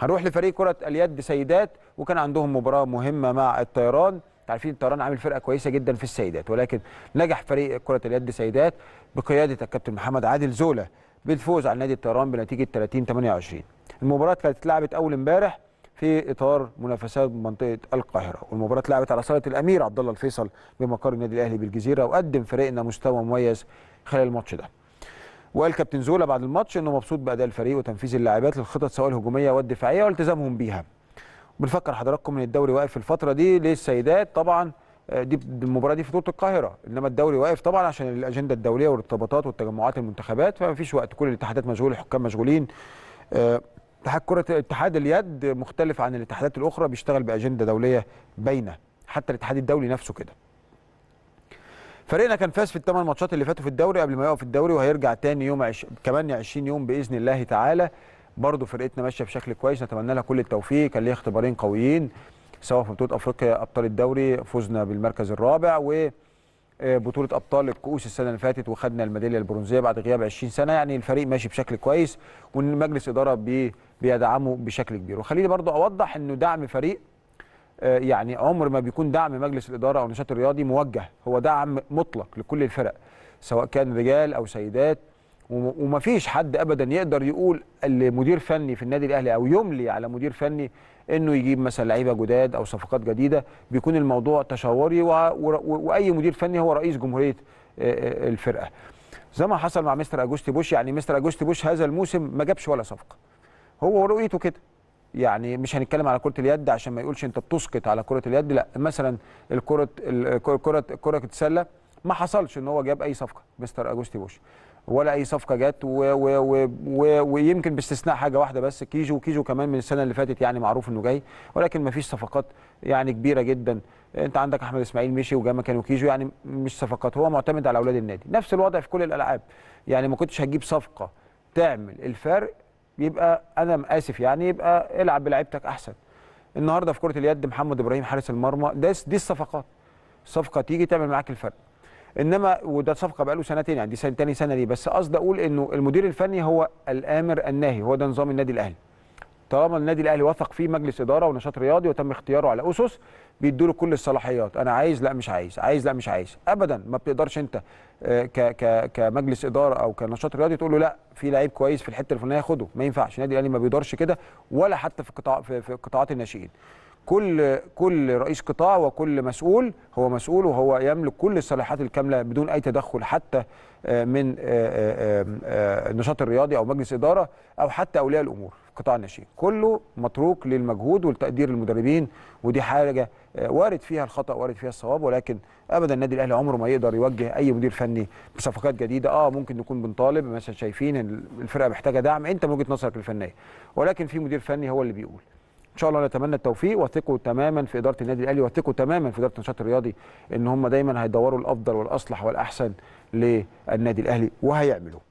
هنروح لفريق كره اليد سيدات وكان عندهم مباراه مهمه مع الطيران عارفين الطيران عامل فرقه كويسه جدا في السيدات ولكن نجح فريق كره اليد سيدات بقياده الكابتن محمد عادل زوله بالفوز على نادي الطيران بنتيجه 30 28 المباراه كانت اتلعبت اول امبارح في اطار منافسات منطقه القاهره والمباراه اتلعبت على صاله الامير عبد الله الفيصل بمقر النادي الاهلي بالجزيره وقدم فريقنا مستوى مميز خلال الماتش ده وقال كابتن زولا بعد الماتش انه مبسوط باداء الفريق وتنفيذ اللاعبات للخطط سواء الهجوميه والدفاعيه والتزامهم بيها. بنفكر حضراتكم ان الدوري واقف في الفتره دي للسيدات طبعا آه، دي المباراه دي في بطوله القاهره انما الدوري واقف طبعا عشان الاجنده الدوليه والارتباطات والتجمعات المنتخبات فما فيش وقت كل الاتحادات مشغوله الحكام مشغولين آه، اتحاد كره اتحاد اليد مختلف عن الاتحادات الاخرى بيشتغل باجنده دوليه باينه حتى الاتحاد الدولي نفسه كده فريقنا كان فاز في الثمان ماتشات اللي فاتوا في الدوري قبل ما يقف الدوري وهيرجع تاني يوم عش... كمان 20 يوم باذن الله تعالى برضه فرقتنا ماشيه بشكل كويس نتمنى لها كل التوفيق كان ليها اختبارين قويين سواء في بطوله افريقيا ابطال الدوري فزنا بالمركز الرابع و آه، بطوله ابطال الكؤوس السنه اللي فاتت وخدنا الميداليه البرونزيه بعد غياب 20 سنه يعني الفريق ماشي بشكل كويس وان مجلس اداره بي بيدعمه بشكل كبير وخليني برضه اوضح انه دعم فريق آه، يعني عمر ما بيكون دعم مجلس الاداره او النشاط الرياضي موجه هو دعم مطلق لكل الفرق سواء كان رجال او سيدات وما فيش حد ابدا يقدر يقول لمدير فني في النادي الاهلي او يملي على مدير فني انه يجيب مثلا لعيبه جداد او صفقات جديده بيكون الموضوع تشاوري واي مدير فني هو رئيس جمهوريه آه، آه، الفرقه زي ما حصل مع مستر اجوستي بوش يعني مستر اجوستي بوش هذا الموسم ما جابش ولا صفقه هو رؤيته كده يعني مش هنتكلم على كره اليد عشان ما يقولش انت بتسقط على كره اليد لا مثلا الكره الكره كره السله ما حصلش ان هو جاب اي صفقه مستر اجوستي بوش ولا اي صفقه جت ويمكن باستثناء حاجه واحده بس كيجو وكيجو كمان من السنه اللي فاتت يعني معروف انه جاي ولكن ما فيش صفقات يعني كبيره جدا انت عندك احمد اسماعيل مشي وجا مكانه كيجو يعني مش صفقات هو معتمد على اولاد النادي نفس الوضع في كل الالعاب يعني ما كنتش هتجيب صفقه تعمل الفرق يبقى انا اسف يعني يبقى العب بلعيبتك احسن النهارده في كره اليد محمد ابراهيم حارس المرمى ده دي الصفقات صفقه تيجي تعمل معاك الفرق انما وده صفقه بقاله سنتين يعني دي ثاني سنه ليه بس قصدي اقول انه المدير الفني هو الامر الناهي هو ده نظام النادي الاهلي طالما النادي الاهلي وثق فيه مجلس اداره ونشاط رياضي وتم اختياره على اسس بيدوا له كل الصلاحيات انا عايز لا مش عايز عايز لا مش عايز ابدا ما بتقدرش انت آه، كمجلس اداره او كنشاط رياضي تقول له لا في لعيب كويس في الحته الفلانيه خده ما ينفعش النادي الاهلي ما بيقدرش كده ولا حتى في قطاع في, في قطاعات الناشئين كل كل رئيس قطاع وكل مسؤول هو مسؤول وهو يملك كل الصلاحيات الكامله بدون اي تدخل حتى آه، من النشاط آه، الرياضي او مجلس اداره او حتى اولياء الامور قطاع الناشئين كله متروك للمجهود والتقدير المدربين ودي حاجه آه، وارد فيها الخطا وارد فيها الصواب ولكن ابدا النادي الاهلي عمره ما يقدر يوجه اي مدير فني بصفقات جديده اه ممكن نكون بنطالب مثلا شايفين ان الفرقه محتاجه دعم انت من وجهه نظرك الفنيه ولكن في مدير فني هو اللي بيقول ان شاء الله نتمنى التوفيق واثقوا تماما في اداره النادي الاهلي واثقوا تماما في اداره النشاط الرياضي ان هم دايما هيدوروا الافضل والاصلح والاحسن للنادي الاهلي وهيعملوا